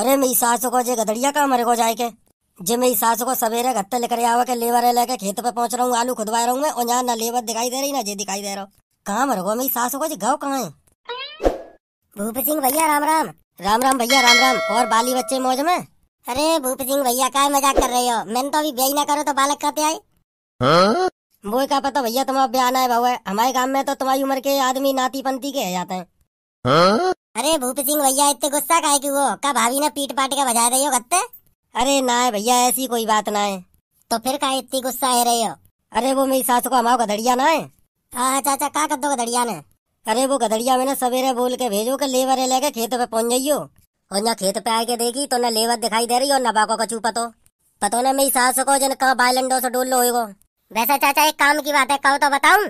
अरे मेरी सास को जे गदड़िया का मरे को जाए के जे मेरी सास को सवेरे घत्ते लेकर आवा के लेबर लेके खेत पे पहुंच रहा हूँ आलू खुदवा रहा हूँ मैं और यहाँ ना लेबर दिखाई दे रही ना जे दिखाई दे रहा हूँ कहाँ मर गो मेरी सास को जी गाँव कहाँ है भूप सिंह भैया राम राम राम राम भैया राम राम और बाली बच्चे मौज में अरे भूप सिंह भैया क्या मजाक कर रहे हो मैंने तो अभी ब्याई ना करो तो बालक कहते आए वो क्या पता भैया तुम्हारा ब्याह आना है भाव है हमारे गांव में तो तुम्हारी उम्र के आदमी नाती पंती के जाते हैं अरे भूप सिंह भैया इतने गुस्सा का है की वो का भाभी ने पीट पाट के बजा रही हो गत्ते अरे ना है भैया ऐसी कोई बात ना है तो फिर का इतनी गुस्सा है रही हो अरे वो मेरी सास को हमारा गधड़िया ना है हाँ चाचा का कर दो गधड़िया ने अरे वो गधड़िया मैंने सवेरे बोल के भेजो के लेबर लेके खेत पे पहुंच जाइयो और ना खेत पे आके देखी तो ना लेबर दिखाई दे रही और ना बाको का चू पतो पतो ना मेरी सास को जन कहा बायलंडो से डोल लो होगा वैसा चाचा एक काम की बात है कहो तो बताऊ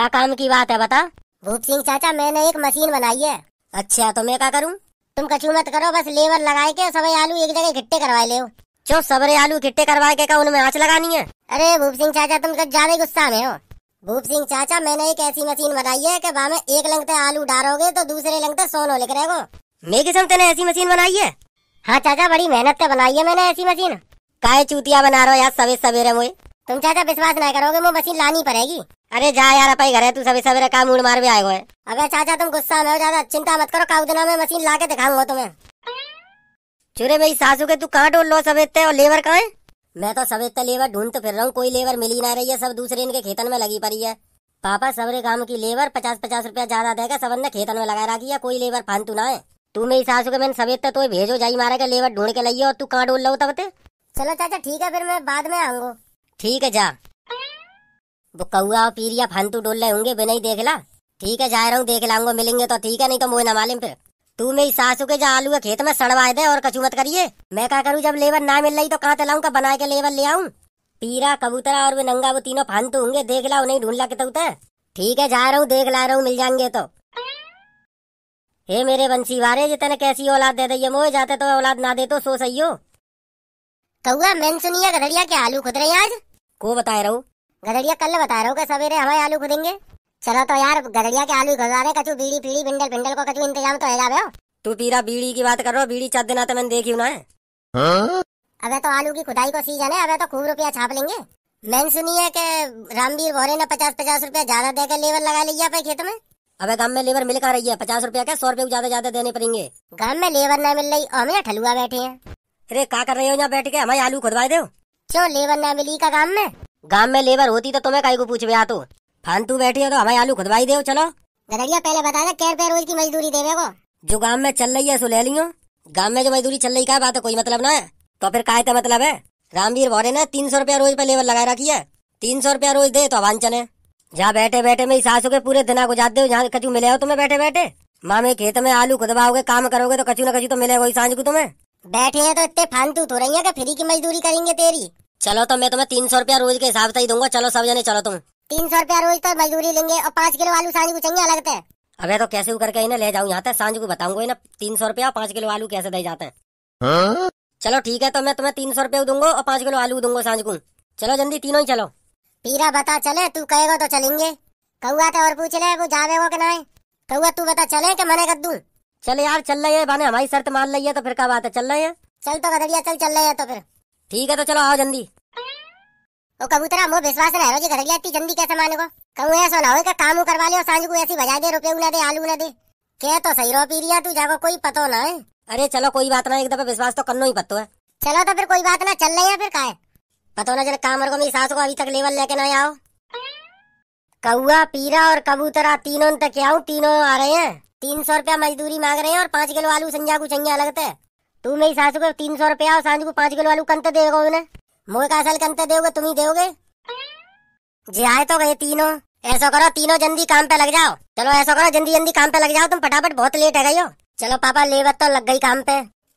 का काम की बात है बता भूप सिंह चाचा मैंने एक मशीन बनाई है अच्छा तो मैं क्या करूँ तुम कछू मत करो बस लेबर लगाए के सबे आलू एक जगह इकट्ठे करवाए ले जो सबरे आलू इकट्ठे करवा के का उनमें आँच लगानी है अरे भूप सिंह चाचा तुम कुछ ज्यादा गुस्सा में हो भूप सिंह चाचा मैंने एक ऐसी मशीन बनाई है कि वहाँ में एक लंगते आलू डालोगे तो दूसरे लंगते सोनो लिख रहे हो मैं किसम तेने ऐसी मशीन बनाई है हाँ चाचा बड़ी मेहनत से बनाई है मैंने ऐसी मशीन काय चूतिया बना रहा हो यार सवेरे सवेरे मुझे तुम चाचा विश्वास ना करोगे मुझे मशीन लानी पड़ेगी अरे जा यार अपाई घर है तू सभी सवेरे काम मूड मार भी आए हुए अगर चाचा तुम गुस्सा में हो ज्यादा चिंता मत करो काउदना में मशीन ला के दिखाऊंगा तुम्हें चुरे मेरी सासू के तू कहाँ ढूंढ लो सवेते और लेबर कहाँ है मैं तो सवेते लेबर ढूंढ तो फिर रहा हूँ कोई लेबर मिली ना रही है सब दूसरे इनके खेतन में लगी पड़ी है पापा सबरे काम की लेबर पचास पचास रुपया ज्यादा देगा सबन ने खेतन में लगा रखी है कोई लेबर फालतू ना है तू मेरी सासू के मैंने सवेते तो भेजो जाई मारे के लेबर ढूंढ के लाइए और तू कहाँ ढूंढ लो तब चलो चाचा ठीक है फिर मैं बाद में आऊंगा ठीक है जा वो कौआ और पीरिया फांतू डोल रहे होंगे वे नहीं देख ला ठीक है जा रहा हूँ देख लाऊंगा मिलेंगे तो ठीक है नहीं तो मोह ना मालूम फिर तू मेरी सासू के जो आलू के खेत में सड़वाए दे और कचू मत करिए मैं क्या करूँ जब लेबर ना मिल रही तो कहाँ तलाऊं का बना के लेबर ले आऊँ पीरा कबूतरा और वे नंगा वो तीनों फांतू होंगे देख लाओ नहीं ढूंढ ला के तू तो ठीक है जा रहा हूँ देख ला रहा हूँ मिल जाएंगे तो हे मेरे बंसी वारे जितने कैसी औलाद दे दी मोह जाते तो औलाद ना दे तो सो सही हो कौआ मैंने सुनिया के आलू खुद रहे आज को बताए रहो गदड़िया कल बता रहा हूँ सवेरे हमारे आलू खुदेंगे चलो तो यार गदड़िया के आलू खुदा रहे कचू बीड़ी पीड़ी बिंडल बिंडल को कचू इंतजाम तो है जावे तू पीरा बीड़ी की बात कर रहा बीड़ी चार दिन आते तो मैंने देखी ना है अबे तो आलू की खुदाई को सीजन है अबे तो खूब रुपया छाप लेंगे मैंने सुनी है कि रामवीर भोरे ने पचास पचास रुपया ज्यादा देकर लेबर लगा लिया पे खेत में अबे गम में लेबर मिल कर रही है पचास रुपया सौ रुपया ज्यादा ज्यादा देने पड़ेंगे गम में लेबर ना मिल रही और यहाँ ठलुआ बैठे हैं अरे क्या कर रहे हो यहाँ बैठ के हमारे आलू खुदवाए दो क्यों लेबर ना मिली का गांव में गांव में लेबर होती तो तुम्हें काई को पूछ आ तू फालतू बैठी हो तो हमारे आलू खुदवाई दे चलो गदड़िया पहले बता दे कैर पैर रोज की मजदूरी दे को जो गांव में चल रही है सो ले लियो गांव में जो मजदूरी चल रही का बात है कोई मतलब ना है तो फिर का मतलब है रामवीर भौरे ने तीन सौ रुपया रोज पे लेबर लगा रखी है तीन सौ रुपया रोज दे तो वांचन है जहाँ बैठे बैठे मेरी सासू के पूरे दिना गुजार दे जहाँ कचू मिले हो तुम्हें बैठे बैठे मामे खेत में आलू खुदवाओगे काम करोगे तो कचू ना कचू तो मिलेगा ही सांझ को तुम्हें बैठे हैं तो इतने फालतू तो रही है फ्री की मजदूरी करेंगे तेरी चलो तो मैं तुम्हें तीन सौ रुपया रोज के हिसाब से ही दूंगा चलो सब जने चलो तुम तीन सौ रुपया रोज तो मजदूरी लेंगे और पाँच किलो आलू सांझ को चाहिए अलग अबे तो कैसे करके इन्हें ले जाऊँ यहाँ सांझ को बताऊंगा इन्हें तीन सौ रुपया पाँच किलो आलू कैसे दे जाते हैं हाँ? चलो ठीक है तो मैं तुम्हें तीन सौ रुपया दूंगा और पाँच किलो आलू दूंगा सांझ को चलो जल्दी तीनों ही चलो पीरा बता चले तू कहेगा तो चलेंगे कौआ तो और पूछ ले वो जावेगा कि ना कौआ तू बता चले क्या मना कर दू चले यार चल रही है हमारी शर्त मान रही है तो फिर क्या बात है चल रहे हैं चल तो बदलिया चल चल रहे हैं तो फिर ठीक है तो चलो आओ जल्दी ओ कबूतरा मो विश्वास ना है घर जाती जल्दी कैसे माने को कहूँ ऐसा ना हो का काम करवा लियो सांझ को ऐसी बजा दे रुपये ना दे आलू ना दे कह तो सही रो पी रिया तू जाको कोई पतो ना है अरे चलो कोई बात ना एक दफा विश्वास तो करना ही पतो है चलो तो फिर कोई बात ना चल रहे हैं फिर का पतो ना जरा कामर को मेरी सास को अभी तक लेवल लेके ना आओ कौआ पीरा और कबूतरा तीनों तक आऊँ तीनों आ रहे हैं तीन सौ रुपया मजदूरी मांग रहे हैं और पांच किलो आलू संजा को चाहिए लगता है तू मेरी सास को तीन सौ रुपया और सांझ को पांच किलो आलू कंत देगा उन्हें मुझे का असल कंते दोगे तुम ही दोगे जी आए तो गए तीनों ऐसा करो तीनों जल्दी काम पे लग जाओ चलो ऐसा करो जल्दी जल्दी काम पे लग जाओ तुम फटाफट बहुत लेट है गई हो चलो पापा लेबर तो लग गई काम पे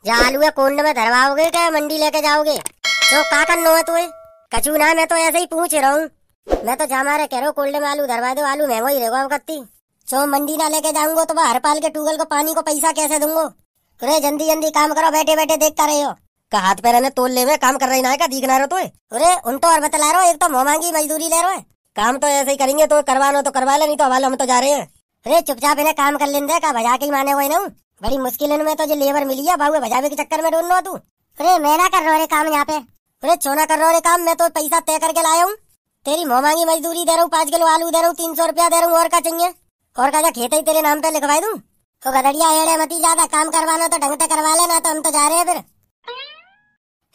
जा आलू है कोंड में धरवाओगे क्या मंडी लेके जाओगे तो का करना है तुम्हें कचू ना मैं तो ऐसे ही पूछ रहा हूँ मैं तो जा रहे कह रहा हूँ कोल्ड में आलू धरवा दो आलू मैं ही देगा कत्ती चो मंडी ना लेके जाऊंगा तो हरपाल के टूगल को पानी को पैसा कैसे दूंगो तुम्हें जल्दी जल्दी काम करो बैठे बैठे देखता रहे हो का हाथ पैर ने तोल ले काम कर रही ना का दिख ना रहे तो अरे उन तो और बतला रहो एक तो मोमांगी मजदूरी ले रहे काम तो ऐसे ही करेंगे तो करवाना तो करवा लो नहीं तो हवाले हम तो जा रहे हैं अरे चुपचाप इन्हें काम कर लेने का भजा के माने हुए ना बड़ी मुश्किल में तो जो लेबर मिली है बाबू भजावे के चक्कर में ढूंढ लो तू अरे मैं ना कर रहा रे काम यहाँ पे अरे छोना कर रहा रे काम मैं तो पैसा तय करके लाया हूँ तेरी मोमांगी मजदूरी दे रहा हूँ पाँच किलो आलू दे रहा हूँ तीन सौ रुपया दे रहा हूँ और का चाहिए और का खेत ही तेरे नाम पे लिखवाई दूँ तो गदड़िया हेड़े मती ज्यादा काम करवाना तो ढंग से करवा लेना तो हम तो जा रहे हैं फिर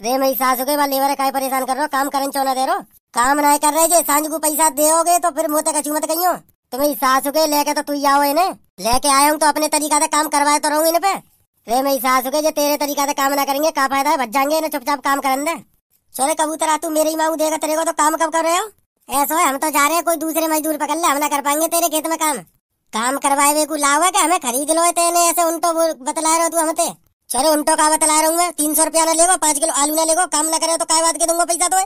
रे मई सास हो गई मैं लेवर काय परेशान कर रहा हूँ काम करन चौना दे रो काम ना कर रहे जे सांझ को पैसा दोगे तो फिर मोते कछु मत कहियो तो मई सास हो लेके तो तू आओ इन्हें लेके आया हूँ तो अपने तरीका से काम करवाए तो रहूंगी इन पे रे मई सास हो जे तेरे तरीका से काम ना करेंगे का फायदा है भज जाएंगे इन्हें चुपचाप काम करन दे चले आ तू मेरी माँ देगा तेरे को तो काम कब कर रहे हो ऐसा है हम तो जा रहे हैं कोई दूसरे मजदूर पकड़ ले हम ना कर पाएंगे तेरे खेत में काम काम करवाए हुए को लाओ है हमें खरीद लो तेने ऐसे उन तो बतला रहे हो तू हमते चलो उन उमटो का बतला रहा हूँ तीन सौ रुपया ना लेगो पाँच किलो आलू ना लेगो काम ना करे तो काय बात के दूंगा पैसा तो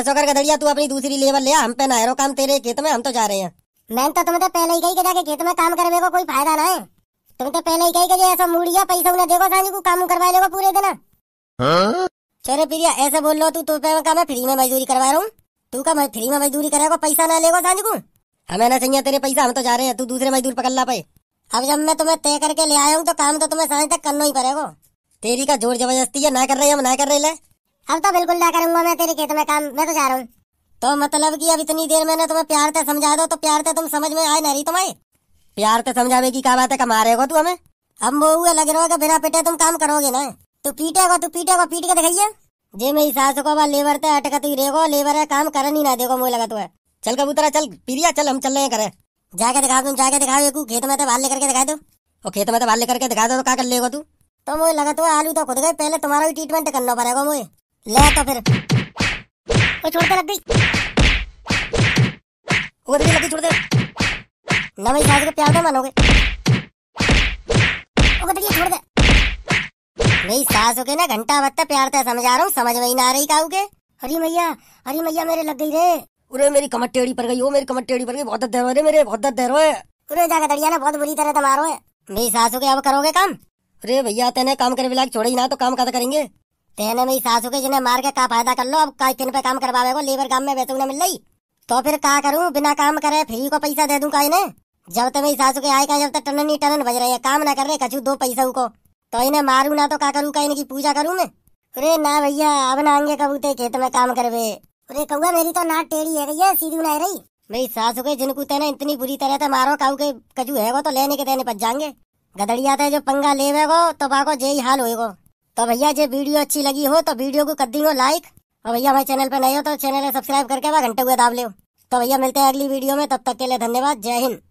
ऐसा करके दड़िया तू अपनी दूसरी लेबर ले हम पे ना आरो काम तेरे खेत में हम तो जा रहे हैं मैंने तो तुम्हें तो पहले ही कही कि जाके खेत में काम करने को कोई फायदा ना है तुम तो पहले ही कही कि ऐसा मुड़िया पैसा उन्हें देखो सांझ को काम करवा लेगा पूरे दिन हाँ? चलो प्रिया ऐसे बोल लो तू तो पे काम है फ्री में मजदूरी करवा रहा हूँ तू का फ्री में मजदूरी करेगा पैसा ना लेगा सांझ को हमें ना चाहिए तेरे पैसा हम तो जा रहे हैं तू दूसरे मजदूर पकड़ ला पाए अब जब मैं तुम्हें तय करके ले आया हूँ तो काम तो तुम्हें समझ तक करना ही पड़ेगा तेरी का जोर जबरदस्ती है ना कर रही हम ना कर रही ले अब तो बिल्कुल ना करूंगा मैं तेरे खेत में काम मैं तो जा रहा हूँ तो मतलब कि अब इतनी देर मैंने तुम्हें प्यार से समझा दो तो प्यार से तुम समझ में आए ना रही तुम्हें प्यार से समझावे की क्या बात है कमा रहे हो तू हमें अब वो हुआ लग रहा बिना पिटे तुम काम करोगे ना तू पीटेगा तू पीटेगा पीट के दिखाइए जे मेरी सास को वह लेबर ते अटकती रहेगा लेबर है काम करन ही ना देगा मुझे लगा तुम्हें चल कबूतरा चल पीरिया चल हम चल रहे हैं करे जाके दिखा दू जाके दिखा एक खेत में तो बाहर लेकर दिखा दो और खेत में तो बाहर लेकर दिखा दो तो क्या कर लेगा तू तो मुझे लगा तो आलू तो खुद गए पहले तुम्हारा भी ट्रीटमेंट करना पड़ेगा मुझे ले तो फिर छोड़ते लग गई वो लग छोड़ दे ना भाई सास प्यार तो मानोगे छोड़ दे मेरी सास के ना घंटा बत्ता प्यार था समझा रहा हूँ समझ में ही ना आ रही काऊ के अरे मैया अरे मैया मेरे लग गई रे उरे मेरी कमर टेढ़ी पड़ गई वो मेरी कमर टेढ़ी पड़ गई बहुत दर्द रहे मेरे बहुत दर्द रहे उरे जाकर दड़िया ना बहुत बुरी तरह दबा रहे मेरी सासू के अब करोगे काम अरे भैया तेने काम करे बिलाक छोड़े ही ना तो काम कदा करेंगे तेने मेरी सासू के जिन्हें मार के का फायदा कर लो अब का किन पे काम करवा को लेबर काम में वैसे उन्हें मिल रही तो फिर का करूँ बिना काम करे फ्री को पैसा दे दूं का इन्हें जब तक मेरी सासू के आए का जब तक टनन ही टनन बज रहे हैं काम ना कर रहे कछू दो पैसा को तो इन्हें मारू ना तो का करूँ का इनकी पूजा करूँ मैं अरे ना भैया अब ना आएंगे कबूते खेत में काम करवे अरे कौआ मेरी तो नाक टेढ़ी है सीधी बनाई रही मेरी सास के जिनको तेना इतनी बुरी तरह से मारो काऊ के कजू है वो तो लेने के देने पच जाएंगे गदड़िया थे जो पंगा ले गो तो बागो जे ही हाल होएगो तो भैया जे वीडियो अच्छी लगी हो तो वीडियो को कर दी हो लाइक और भैया हमारे चैनल पर नए हो तो चैनल सब्सक्राइब करके वह घंटे हुए दाब लो तो भैया मिलते हैं अगली वीडियो में तब तक के लिए धन्यवाद जय हिंद